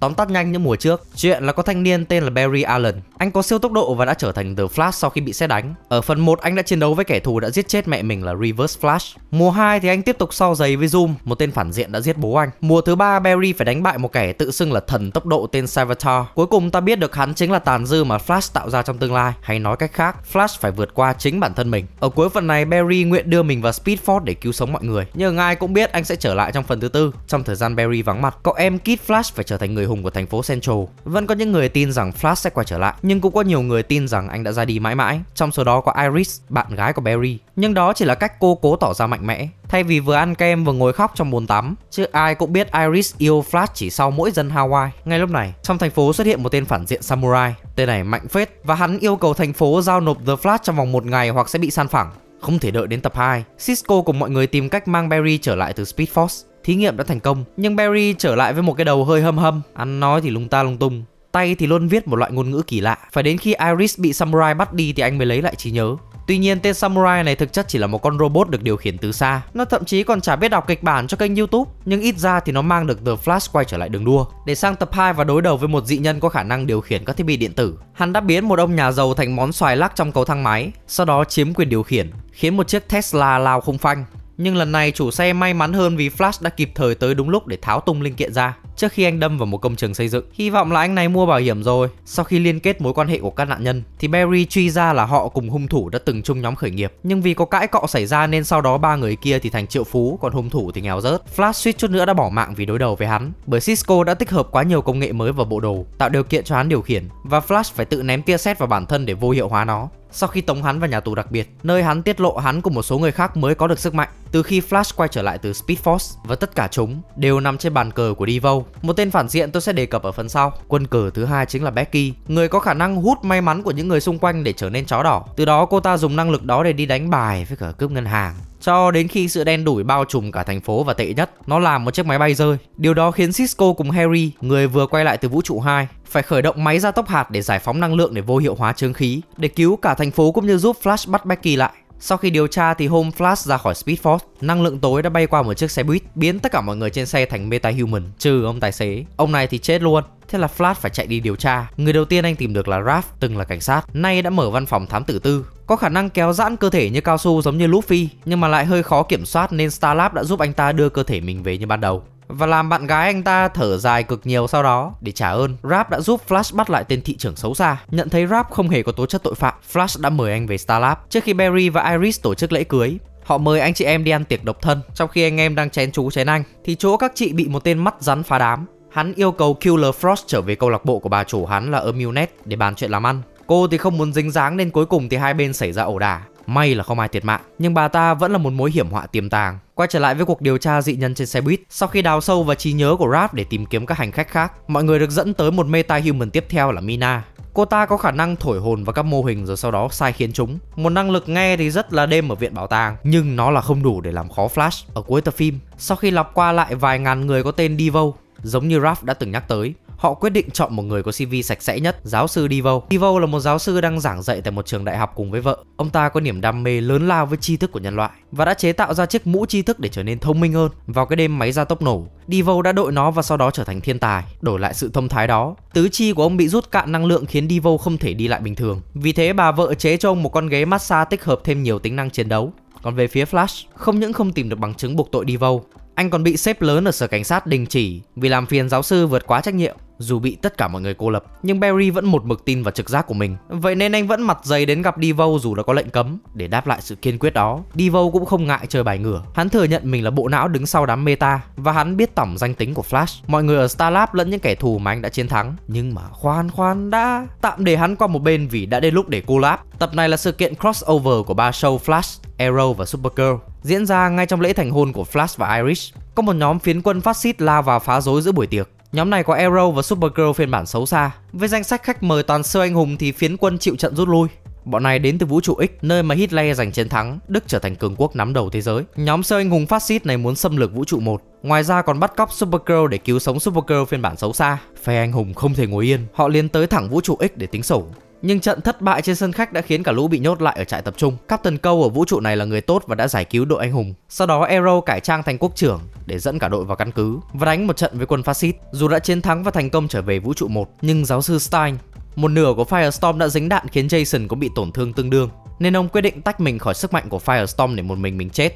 Tóm tắt nhanh những mùa trước, chuyện là có thanh niên tên là Barry Allen. Anh có siêu tốc độ và đã trở thành The Flash sau khi bị xét đánh. Ở phần 1 anh đã chiến đấu với kẻ thù đã giết chết mẹ mình là Reverse Flash. Mùa 2 thì anh tiếp tục so giày với Zoom, một tên phản diện đã giết bố anh. Mùa thứ 3 Barry phải đánh bại một kẻ tự xưng là thần tốc độ tên Savitar. Cuối cùng ta biết được hắn chính là tàn dư mà Flash tạo ra trong tương lai, hay nói cách khác, Flash phải vượt qua chính bản thân mình. Ở cuối phần này Barry nguyện đưa mình vào Speedford để cứu sống mọi người. Nhưng ai cũng biết anh sẽ trở lại trong phần thứ tư. Trong thời gian Barry vắng mặt, cậu em Kid Flash phải trở thành người hùng của thành phố Central. Vẫn có những người tin rằng Flash sẽ quay trở lại, nhưng cũng có nhiều người tin rằng anh đã ra đi mãi mãi. Trong số đó có Iris, bạn gái của Barry. Nhưng đó chỉ là cách cô cố tỏ ra mạnh mẽ, thay vì vừa ăn kem vừa ngồi khóc trong bồn tắm. Chứ ai cũng biết Iris yêu Flash chỉ sau mỗi dân Hawaii. Ngay lúc này, trong thành phố xuất hiện một tên phản diện samurai. Tên này mạnh phết và hắn yêu cầu thành phố giao nộp The Flash trong vòng một ngày hoặc sẽ bị san phẳng. Không thể đợi đến tập 2, Cisco cùng mọi người tìm cách mang Barry trở lại từ Speed Force. Thí nghiệm đã thành công, nhưng Barry trở lại với một cái đầu hơi hâm hâm, ăn nói thì lung ta lung tung. Tay thì luôn viết một loại ngôn ngữ kỳ lạ, phải đến khi Iris bị Samurai bắt đi thì anh mới lấy lại trí nhớ. Tuy nhiên tên Samurai này thực chất chỉ là một con robot được điều khiển từ xa Nó thậm chí còn chả biết đọc kịch bản cho kênh youtube Nhưng ít ra thì nó mang được The Flash quay trở lại đường đua Để sang tập 2 và đối đầu với một dị nhân có khả năng điều khiển các thiết bị điện tử Hắn đã biến một ông nhà giàu thành món xoài lắc trong cầu thang máy Sau đó chiếm quyền điều khiển Khiến một chiếc Tesla lao không phanh nhưng lần này chủ xe may mắn hơn vì Flash đã kịp thời tới đúng lúc để tháo tung linh kiện ra trước khi anh đâm vào một công trường xây dựng. Hy vọng là anh này mua bảo hiểm rồi. Sau khi liên kết mối quan hệ của các nạn nhân thì Barry truy ra là họ cùng hung thủ đã từng chung nhóm khởi nghiệp. Nhưng vì có cãi cọ xảy ra nên sau đó ba người kia thì thành triệu phú còn hung thủ thì nghèo rớt. Flash suýt chút nữa đã bỏ mạng vì đối đầu với hắn. Bởi Cisco đã tích hợp quá nhiều công nghệ mới vào bộ đồ, tạo điều kiện cho hắn điều khiển và Flash phải tự ném tia sét vào bản thân để vô hiệu hóa nó sau khi tống hắn vào nhà tù đặc biệt, nơi hắn tiết lộ hắn cùng một số người khác mới có được sức mạnh từ khi Flash quay trở lại từ Speed Force và tất cả chúng đều nằm trên bàn cờ của Devo. Một tên phản diện tôi sẽ đề cập ở phần sau. Quân cờ thứ hai chính là Becky, người có khả năng hút may mắn của những người xung quanh để trở nên chó đỏ. Từ đó cô ta dùng năng lực đó để đi đánh bài với cả cướp ngân hàng cho đến khi sự đen đủi bao trùm cả thành phố và tệ nhất, nó làm một chiếc máy bay rơi. Điều đó khiến Cisco cùng Harry, người vừa quay lại từ vũ trụ 2, phải khởi động máy gia tốc hạt để giải phóng năng lượng để vô hiệu hóa chướng khí, để cứu cả thành phố cũng như giúp Flash bắt Becky lại. Sau khi điều tra thì Home Flash ra khỏi Speedforce, năng lượng tối đã bay qua một chiếc xe buýt, biến tất cả mọi người trên xe thành metahuman, trừ ông tài xế. Ông này thì chết luôn. Thế là Flash phải chạy đi điều tra. Người đầu tiên anh tìm được là Raph, từng là cảnh sát, nay đã mở văn phòng thám tử tư. Có khả năng kéo giãn cơ thể như cao su giống như Luffy, nhưng mà lại hơi khó kiểm soát nên Starlab đã giúp anh ta đưa cơ thể mình về như ban đầu và làm bạn gái anh ta thở dài cực nhiều sau đó. Để trả ơn, Rap đã giúp Flash bắt lại tên thị trưởng xấu xa. Nhận thấy Rap không hề có tố chất tội phạm, Flash đã mời anh về Starlab trước khi Barry và Iris tổ chức lễ cưới. Họ mời anh chị em đi ăn tiệc độc thân Trong khi anh em đang chén chú chén anh Thì chỗ các chị bị một tên mắt rắn phá đám Hắn yêu cầu Killer Frost trở về câu lạc bộ của bà chủ hắn là Amunet để bàn chuyện làm ăn Cô thì không muốn dính dáng nên cuối cùng thì hai bên xảy ra ẩu đả May là không ai thiệt mạng, nhưng bà ta vẫn là một mối hiểm họa tiềm tàng. Quay trở lại với cuộc điều tra dị nhân trên xe buýt, sau khi đào sâu vào trí nhớ của Raph để tìm kiếm các hành khách khác, mọi người được dẫn tới một meta human tiếp theo là Mina. Cô ta có khả năng thổi hồn vào các mô hình rồi sau đó sai khiến chúng. Một năng lực nghe thì rất là đêm ở viện bảo tàng, nhưng nó là không đủ để làm khó Flash ở cuối tập phim. Sau khi lọc qua lại vài ngàn người có tên Devo, giống như Raph đã từng nhắc tới, Họ quyết định chọn một người có CV sạch sẽ nhất, giáo sư Devo. Devo là một giáo sư đang giảng dạy tại một trường đại học cùng với vợ. Ông ta có niềm đam mê lớn lao với tri thức của nhân loại và đã chế tạo ra chiếc mũ tri thức để trở nên thông minh hơn. Vào cái đêm máy ra tốc nổ, Devo đã đội nó và sau đó trở thành thiên tài. Đổi lại sự thông thái đó, tứ chi của ông bị rút cạn năng lượng khiến Devo không thể đi lại bình thường. Vì thế bà vợ chế cho ông một con ghế massage tích hợp thêm nhiều tính năng chiến đấu. Còn về phía Flash, không những không tìm được bằng chứng buộc tội Devo, anh còn bị xếp lớn ở sở cảnh sát đình chỉ vì làm phiền giáo sư vượt quá trách nhiệm. Dù bị tất cả mọi người cô lập, nhưng Barry vẫn một mực tin vào trực giác của mình. Vậy nên anh vẫn mặt dày đến gặp Devo dù đã có lệnh cấm. Để đáp lại sự kiên quyết đó, Devo cũng không ngại chơi bài ngửa. Hắn thừa nhận mình là bộ não đứng sau đám meta và hắn biết tổng danh tính của Flash, mọi người ở Starlab lẫn những kẻ thù mà anh đã chiến thắng. Nhưng mà khoan khoan đã, tạm để hắn qua một bên vì đã đến lúc để cô lập Tập này là sự kiện crossover của ba show Flash, Arrow và Supergirl diễn ra ngay trong lễ thành hôn của Flash và Irish. Có một nhóm phiến quân phát xít lao vào phá rối giữa buổi tiệc. Nhóm này có Arrow và Supergirl phiên bản xấu xa. Với danh sách khách mời toàn siêu anh hùng thì phiến quân chịu trận rút lui. Bọn này đến từ vũ trụ X, nơi mà Hitler giành chiến thắng, Đức trở thành cường quốc nắm đầu thế giới. Nhóm siêu anh hùng phát xít này muốn xâm lược vũ trụ 1. Ngoài ra còn bắt cóc Supergirl để cứu sống Supergirl phiên bản xấu xa. Phe anh hùng không thể ngồi yên, họ liền tới thẳng vũ trụ X để tính sổ. Nhưng trận thất bại trên sân khách đã khiến cả lũ bị nhốt lại ở trại tập trung. Captain Câu ở vũ trụ này là người tốt và đã giải cứu đội anh hùng. Sau đó Arrow cải trang thành quốc trưởng để dẫn cả đội vào căn cứ và đánh một trận với quân phát xít. Dù đã chiến thắng và thành công trở về vũ trụ 1, nhưng giáo sư Stein, một nửa của Firestorm đã dính đạn khiến Jason cũng bị tổn thương tương đương, nên ông quyết định tách mình khỏi sức mạnh của Firestorm để một mình mình chết.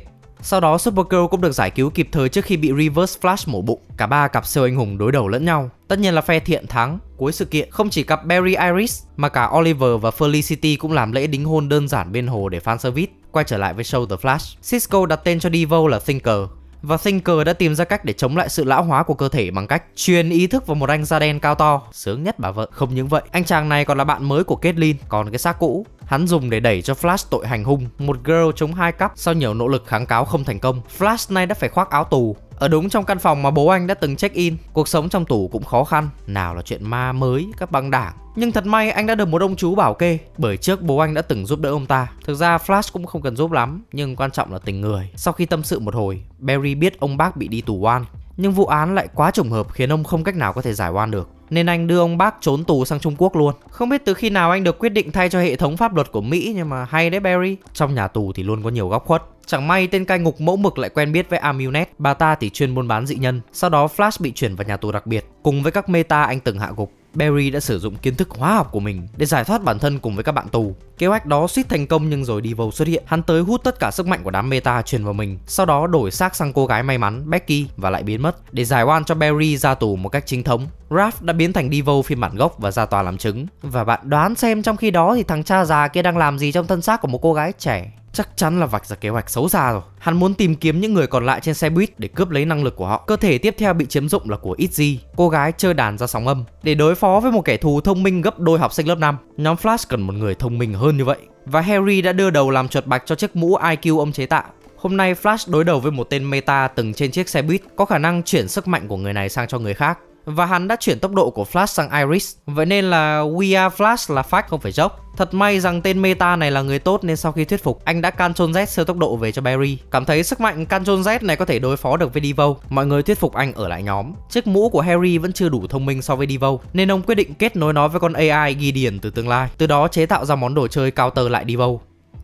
Sau đó Supergirl cũng được giải cứu kịp thời trước khi bị Reverse Flash mổ bụng. Cả ba cặp siêu anh hùng đối đầu lẫn nhau. Tất nhiên là phe thiện thắng. Cuối sự kiện, không chỉ cặp Barry Iris mà cả Oliver và Felicity cũng làm lễ đính hôn đơn giản bên hồ để fan service. Quay trở lại với show The Flash, Cisco đặt tên cho Devo là Thinker, và Thinker đã tìm ra cách để chống lại sự lão hóa của cơ thể bằng cách truyền ý thức vào một anh da đen cao to. Sướng nhất bà vợ. Không những vậy, anh chàng này còn là bạn mới của Caitlyn, còn cái xác cũ hắn dùng để đẩy cho Flash tội hành hung, một girl chống hai cắp sau nhiều nỗ lực kháng cáo không thành công. Flash nay đã phải khoác áo tù ở đúng trong căn phòng mà bố anh đã từng check in, cuộc sống trong tù cũng khó khăn, nào là chuyện ma mới, các băng đảng. Nhưng thật may anh đã được một ông chú bảo kê, bởi trước bố anh đã từng giúp đỡ ông ta. Thực ra Flash cũng không cần giúp lắm, nhưng quan trọng là tình người. Sau khi tâm sự một hồi, Barry biết ông bác bị đi tù oan, nhưng vụ án lại quá trùng hợp khiến ông không cách nào có thể giải oan được nên anh đưa ông bác trốn tù sang Trung Quốc luôn. Không biết từ khi nào anh được quyết định thay cho hệ thống pháp luật của Mỹ nhưng mà hay đấy Barry. Trong nhà tù thì luôn có nhiều góc khuất, Chẳng may tên cai ngục mẫu mực lại quen biết với Amunet, bà ta thì chuyên buôn bán dị nhân. Sau đó Flash bị chuyển vào nhà tù đặc biệt, cùng với các meta anh từng hạ gục. Barry đã sử dụng kiến thức hóa học của mình để giải thoát bản thân cùng với các bạn tù. Kế hoạch đó suýt thành công nhưng rồi Devil xuất hiện. Hắn tới hút tất cả sức mạnh của đám meta truyền vào mình, sau đó đổi xác sang cô gái may mắn Becky và lại biến mất để giải oan cho Barry ra tù một cách chính thống. Raph đã biến thành Devil phiên bản gốc và ra tòa làm chứng. Và bạn đoán xem trong khi đó thì thằng cha già kia đang làm gì trong thân xác của một cô gái trẻ? chắc chắn là vạch ra kế hoạch xấu xa rồi. Hắn muốn tìm kiếm những người còn lại trên xe buýt để cướp lấy năng lực của họ. Cơ thể tiếp theo bị chiếm dụng là của Itzy, cô gái chơi đàn ra sóng âm. Để đối phó với một kẻ thù thông minh gấp đôi học sinh lớp 5, nhóm Flash cần một người thông minh hơn như vậy. Và Harry đã đưa đầu làm chuột bạch cho chiếc mũ IQ ông chế tạo. Hôm nay Flash đối đầu với một tên meta từng trên chiếc xe buýt, có khả năng chuyển sức mạnh của người này sang cho người khác và hắn đã chuyển tốc độ của Flash sang Iris. Vậy nên là We Are Flash là phát không phải dốc. Thật may rằng tên meta này là người tốt nên sau khi thuyết phục, anh đã Ctrl Z siêu tốc độ về cho Barry. Cảm thấy sức mạnh Ctrl Z này có thể đối phó được với Devo, mọi người thuyết phục anh ở lại nhóm. Chiếc mũ của Harry vẫn chưa đủ thông minh so với Devo, nên ông quyết định kết nối nó với con AI ghi điển từ tương lai, từ đó chế tạo ra món đồ chơi cao tơ lại Devo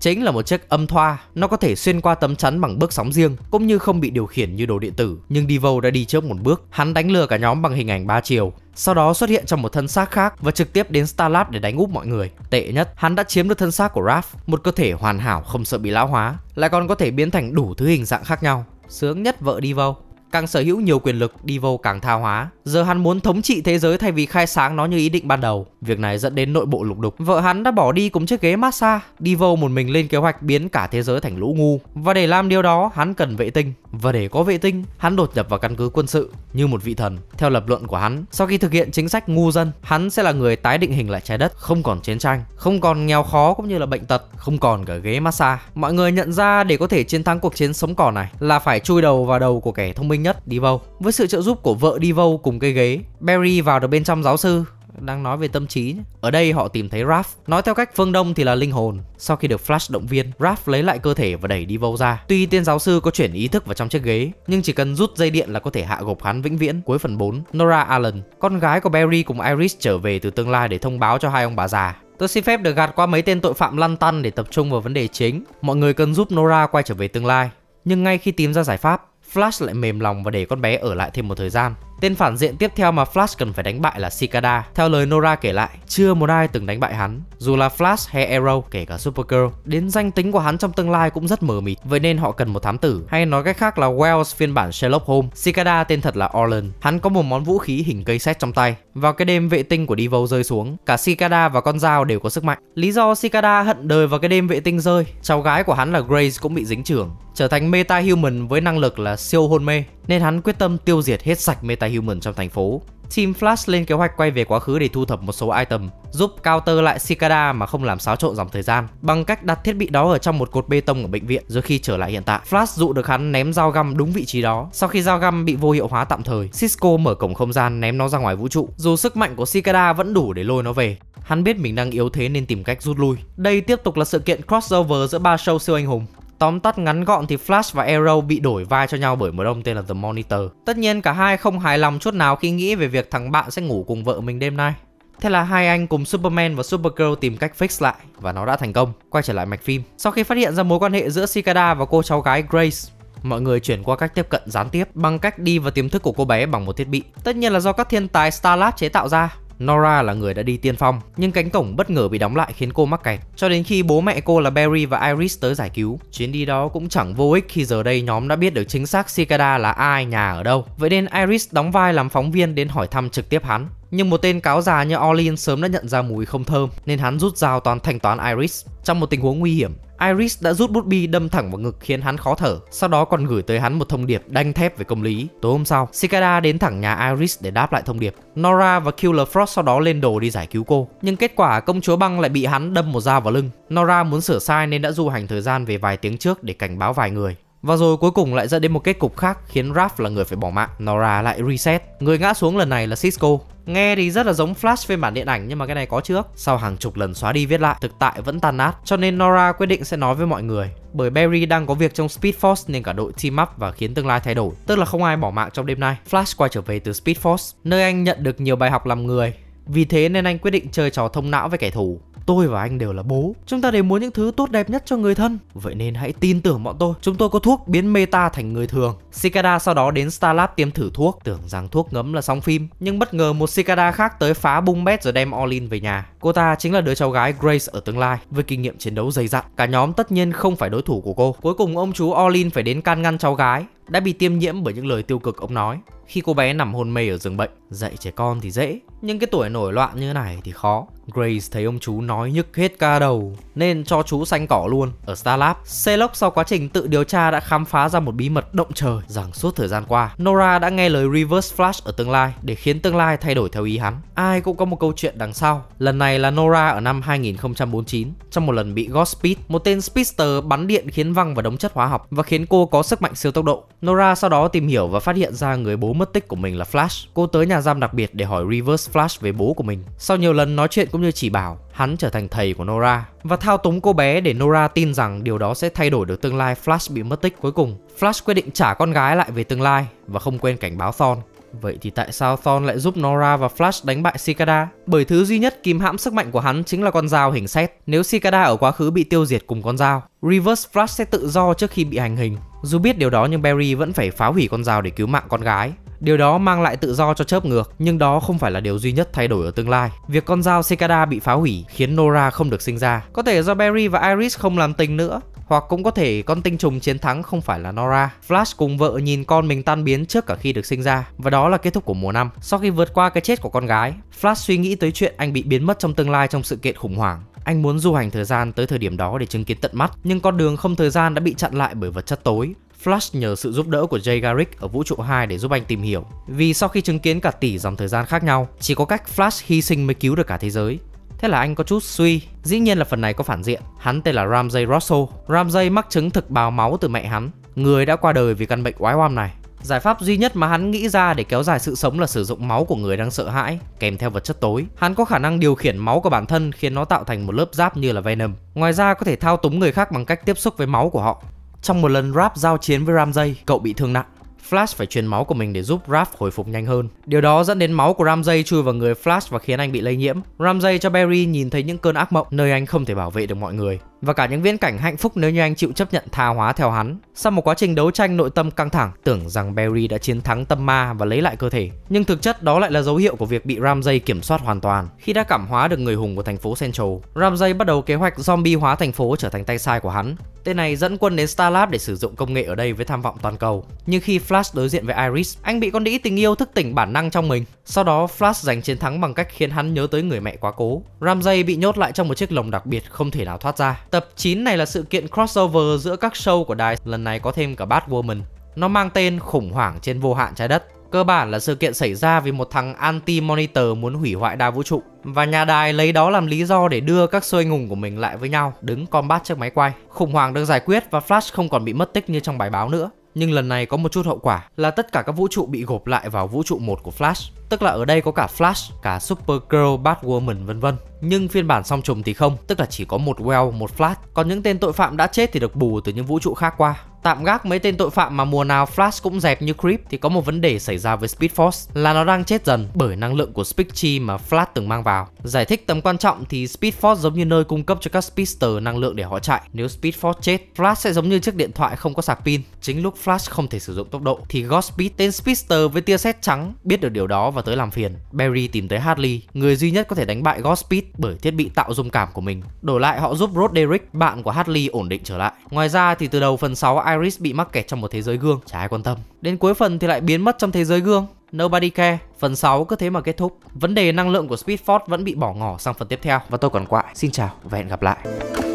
chính là một chiếc âm thoa. Nó có thể xuyên qua tấm chắn bằng bước sóng riêng cũng như không bị điều khiển như đồ điện tử. Nhưng Devo đã đi trước một bước, hắn đánh lừa cả nhóm bằng hình ảnh ba chiều. Sau đó xuất hiện trong một thân xác khác và trực tiếp đến Starlab để đánh úp mọi người. Tệ nhất, hắn đã chiếm được thân xác của Raph, một cơ thể hoàn hảo không sợ bị lão hóa, lại còn có thể biến thành đủ thứ hình dạng khác nhau. Sướng nhất vợ Devo càng sở hữu nhiều quyền lực, Devo càng tha hóa. Giờ hắn muốn thống trị thế giới thay vì khai sáng nó như ý định ban đầu. Việc này dẫn đến nội bộ lục đục. Vợ hắn đã bỏ đi cùng chiếc ghế massage, đi vô một mình lên kế hoạch biến cả thế giới thành lũ ngu. Và để làm điều đó, hắn cần vệ tinh. Và để có vệ tinh, hắn đột nhập vào căn cứ quân sự như một vị thần. Theo lập luận của hắn, sau khi thực hiện chính sách ngu dân, hắn sẽ là người tái định hình lại trái đất, không còn chiến tranh, không còn nghèo khó cũng như là bệnh tật, không còn cả ghế massage. Mọi người nhận ra để có thể chiến thắng cuộc chiến sống còn này là phải chui đầu vào đầu của kẻ thông minh nhất, Devo. Với sự trợ giúp của vợ Devo cùng cây ghế, Barry vào được bên trong giáo sư đang nói về tâm trí nhé. Ở đây họ tìm thấy Raph. Nói theo cách phương Đông thì là linh hồn. Sau khi được Flash động viên, Raph lấy lại cơ thể và đẩy đi vô ra. Tuy tiên giáo sư có chuyển ý thức vào trong chiếc ghế, nhưng chỉ cần rút dây điện là có thể hạ gục hắn vĩnh viễn. Cuối phần 4, Nora Allen, con gái của Barry cùng Iris trở về từ tương lai để thông báo cho hai ông bà già. Tôi xin phép được gạt qua mấy tên tội phạm lăn tăn để tập trung vào vấn đề chính. Mọi người cần giúp Nora quay trở về tương lai. Nhưng ngay khi tìm ra giải pháp, Flash lại mềm lòng và để con bé ở lại thêm một thời gian. Tên phản diện tiếp theo mà Flash cần phải đánh bại là Cicada. Theo lời Nora kể lại, chưa một ai từng đánh bại hắn, dù là Flash hay Arrow, kể cả Supergirl. Đến danh tính của hắn trong tương lai cũng rất mờ mịt, vậy nên họ cần một thám tử, hay nói cách khác là Wells phiên bản Sherlock Holmes. Cicada tên thật là Orlan. Hắn có một món vũ khí hình cây sét trong tay. Vào cái đêm vệ tinh của Devil rơi xuống, cả Cicada và con dao đều có sức mạnh. Lý do Cicada hận đời vào cái đêm vệ tinh rơi, cháu gái của hắn là Grace cũng bị dính trường trở thành metahuman với năng lực là siêu hôn mê, nên hắn quyết tâm tiêu diệt hết sạch metahuman trong thành phố. Team Flash lên kế hoạch quay về quá khứ để thu thập một số item, giúp counter lại Cicada mà không làm xáo trộn dòng thời gian, bằng cách đặt thiết bị đó ở trong một cột bê tông ở bệnh viện rồi khi trở lại hiện tại. Flash dụ được hắn ném dao găm đúng vị trí đó. Sau khi dao găm bị vô hiệu hóa tạm thời, Cisco mở cổng không gian ném nó ra ngoài vũ trụ. Dù sức mạnh của Cicada vẫn đủ để lôi nó về, hắn biết mình đang yếu thế nên tìm cách rút lui. Đây tiếp tục là sự kiện crossover giữa ba show siêu anh hùng. Tóm tắt ngắn gọn thì Flash và Arrow bị đổi vai cho nhau bởi một ông tên là The Monitor. Tất nhiên cả hai không hài lòng chút nào khi nghĩ về việc thằng bạn sẽ ngủ cùng vợ mình đêm nay. Thế là hai anh cùng Superman và Supergirl tìm cách fix lại và nó đã thành công. Quay trở lại mạch phim. Sau khi phát hiện ra mối quan hệ giữa Cicada và cô cháu gái Grace, mọi người chuyển qua cách tiếp cận gián tiếp bằng cách đi vào tiềm thức của cô bé bằng một thiết bị. Tất nhiên là do các thiên tài Starlab chế tạo ra Nora là người đã đi tiên phong, nhưng cánh cổng bất ngờ bị đóng lại khiến cô mắc kẹt. Cho đến khi bố mẹ cô là Barry và Iris tới giải cứu, chuyến đi đó cũng chẳng vô ích khi giờ đây nhóm đã biết được chính xác Cicada là ai nhà ở đâu. Vậy nên Iris đóng vai làm phóng viên đến hỏi thăm trực tiếp hắn. Nhưng một tên cáo già như Orlin sớm đã nhận ra mùi không thơm nên hắn rút dao toàn thanh toán Iris. Trong một tình huống nguy hiểm, Iris đã rút bút bi đâm thẳng vào ngực khiến hắn khó thở, sau đó còn gửi tới hắn một thông điệp đanh thép về công lý. Tối hôm sau, Cicada đến thẳng nhà Iris để đáp lại thông điệp. Nora và Killer Frost sau đó lên đồ đi giải cứu cô, nhưng kết quả công chúa băng lại bị hắn đâm một dao vào lưng. Nora muốn sửa sai nên đã du hành thời gian về vài tiếng trước để cảnh báo vài người. Và rồi cuối cùng lại dẫn đến một kết cục khác khiến Raph là người phải bỏ mạng Nora lại reset Người ngã xuống lần này là Cisco Nghe thì rất là giống Flash phiên bản điện ảnh nhưng mà cái này có trước. Sau hàng chục lần xóa đi viết lại, thực tại vẫn tan nát. Cho nên Nora quyết định sẽ nói với mọi người. Bởi Barry đang có việc trong Speed Force nên cả đội team up và khiến tương lai thay đổi. Tức là không ai bỏ mạng trong đêm nay. Flash quay trở về từ Speed Force, nơi anh nhận được nhiều bài học làm người. Vì thế nên anh quyết định chơi trò thông não với kẻ thù tôi và anh đều là bố. Chúng ta đều muốn những thứ tốt đẹp nhất cho người thân. Vậy nên hãy tin tưởng bọn tôi. Chúng tôi có thuốc biến meta thành người thường. Cicada sau đó đến Starlab tiêm thử thuốc, tưởng rằng thuốc ngấm là xong phim. Nhưng bất ngờ một Cicada khác tới phá bung bét rồi đem Olin về nhà. Cô ta chính là đứa cháu gái Grace ở tương lai với kinh nghiệm chiến đấu dày dặn. Cả nhóm tất nhiên không phải đối thủ của cô. Cuối cùng ông chú Olin phải đến can ngăn cháu gái đã bị tiêm nhiễm bởi những lời tiêu cực ông nói khi cô bé nằm hôn mê ở giường bệnh. Dạy trẻ con thì dễ, nhưng cái tuổi nổi loạn như này thì khó. Grace thấy ông chú nói nhức hết ca đầu, nên cho chú xanh cỏ luôn. Ở Starlab, Celok sau quá trình tự điều tra đã khám phá ra một bí mật động trời rằng suốt thời gian qua, Nora đã nghe lời Reverse Flash ở tương lai để khiến tương lai thay đổi theo ý hắn. Ai cũng có một câu chuyện đằng sau. Lần này này là Nora ở năm 2049 trong một lần bị Ghost Speed, một tên speedster bắn điện khiến văng vào đống chất hóa học và khiến cô có sức mạnh siêu tốc độ. Nora sau đó tìm hiểu và phát hiện ra người bố mất tích của mình là Flash. Cô tới nhà giam đặc biệt để hỏi Reverse Flash về bố của mình. Sau nhiều lần nói chuyện cũng như chỉ bảo, hắn trở thành thầy của Nora và thao túng cô bé để Nora tin rằng điều đó sẽ thay đổi được tương lai Flash bị mất tích cuối cùng. Flash quyết định trả con gái lại về tương lai và không quên cảnh báo Thorn. Vậy thì tại sao Thorn lại giúp Nora và Flash đánh bại Cicada? Bởi thứ duy nhất kìm hãm sức mạnh của hắn chính là con dao hình xét. Nếu Cicada ở quá khứ bị tiêu diệt cùng con dao, Reverse Flash sẽ tự do trước khi bị hành hình. Dù biết điều đó nhưng Barry vẫn phải phá hủy con dao để cứu mạng con gái. Điều đó mang lại tự do cho chớp ngược, nhưng đó không phải là điều duy nhất thay đổi ở tương lai. Việc con dao Cicada bị phá hủy khiến Nora không được sinh ra. Có thể do Barry và Iris không làm tình nữa, hoặc cũng có thể con tinh trùng chiến thắng không phải là Nora. Flash cùng vợ nhìn con mình tan biến trước cả khi được sinh ra và đó là kết thúc của mùa năm. Sau khi vượt qua cái chết của con gái, Flash suy nghĩ tới chuyện anh bị biến mất trong tương lai trong sự kiện khủng hoảng. Anh muốn du hành thời gian tới thời điểm đó để chứng kiến tận mắt, nhưng con đường không thời gian đã bị chặn lại bởi vật chất tối. Flash nhờ sự giúp đỡ của Jay Garrick ở vũ trụ 2 để giúp anh tìm hiểu. Vì sau khi chứng kiến cả tỷ dòng thời gian khác nhau, chỉ có cách Flash hy sinh mới cứu được cả thế giới. Thế là anh có chút suy Dĩ nhiên là phần này có phản diện Hắn tên là Ramsay Russell Ramsay mắc chứng thực bào máu từ mẹ hắn Người đã qua đời vì căn bệnh quái oăm này Giải pháp duy nhất mà hắn nghĩ ra để kéo dài sự sống là sử dụng máu của người đang sợ hãi kèm theo vật chất tối. Hắn có khả năng điều khiển máu của bản thân khiến nó tạo thành một lớp giáp như là Venom. Ngoài ra có thể thao túng người khác bằng cách tiếp xúc với máu của họ. Trong một lần Rap giao chiến với Ramsay, cậu bị thương nặng. Flash phải truyền máu của mình để giúp Raph hồi phục nhanh hơn. Điều đó dẫn đến máu của Ramsay chui vào người Flash và khiến anh bị lây nhiễm. Ramsay cho Barry nhìn thấy những cơn ác mộng nơi anh không thể bảo vệ được mọi người và cả những viễn cảnh hạnh phúc nếu như anh chịu chấp nhận tha hóa theo hắn. Sau một quá trình đấu tranh nội tâm căng thẳng, tưởng rằng Barry đã chiến thắng tâm ma và lấy lại cơ thể, nhưng thực chất đó lại là dấu hiệu của việc bị ramsey kiểm soát hoàn toàn. Khi đã cảm hóa được người hùng của thành phố Central, ramsey bắt đầu kế hoạch zombie hóa thành phố trở thành tay sai của hắn. Tên này dẫn quân đến Starlab để sử dụng công nghệ ở đây với tham vọng toàn cầu. Nhưng khi Flash đối diện với Iris, anh bị con đĩ tình yêu thức tỉnh bản năng trong mình. Sau đó, Flash giành chiến thắng bằng cách khiến hắn nhớ tới người mẹ quá cố. Ramsay bị nhốt lại trong một chiếc lồng đặc biệt không thể nào thoát ra. Tập 9 này là sự kiện crossover giữa các show của đài, lần này có thêm cả Batwoman. Nó mang tên khủng hoảng trên vô hạn trái đất. Cơ bản là sự kiện xảy ra vì một thằng anti-monitor muốn hủy hoại đa vũ trụ và nhà đài lấy đó làm lý do để đưa các siêu ngùng của mình lại với nhau, đứng combat trước máy quay. Khủng hoảng được giải quyết và Flash không còn bị mất tích như trong bài báo nữa. Nhưng lần này có một chút hậu quả là tất cả các vũ trụ bị gộp lại vào vũ trụ một của Flash. Tức là ở đây có cả Flash, cả Supergirl, Batwoman vân vân. Nhưng phiên bản song trùng thì không, tức là chỉ có một Well, một Flash. Còn những tên tội phạm đã chết thì được bù từ những vũ trụ khác qua. Tạm gác mấy tên tội phạm mà mùa nào Flash cũng dẹp như Creep thì có một vấn đề xảy ra với Speed Force là nó đang chết dần bởi năng lượng của Speed Chi mà Flash từng mang vào. Giải thích tầm quan trọng thì Speed Force giống như nơi cung cấp cho các Speedster năng lượng để họ chạy. Nếu Speed Force chết, Flash sẽ giống như chiếc điện thoại không có sạc pin. Chính lúc Flash không thể sử dụng tốc độ thì Godspeed tên Speedster với tia sét trắng biết được điều đó và tới làm phiền. Barry tìm tới Harley, người duy nhất có thể đánh bại Godspeed bởi thiết bị tạo dung cảm của mình. Đổi lại họ giúp Roderick, bạn của Harley ổn định trở lại. Ngoài ra thì từ đầu phần 6 Iris bị mắc kẹt trong một thế giới gương, chả ai quan tâm. Đến cuối phần thì lại biến mất trong thế giới gương. Nobody care. Phần 6 cứ thế mà kết thúc. Vấn đề năng lượng của Speedford vẫn bị bỏ ngỏ sang phần tiếp theo. Và tôi còn quại. Xin chào và hẹn gặp lại.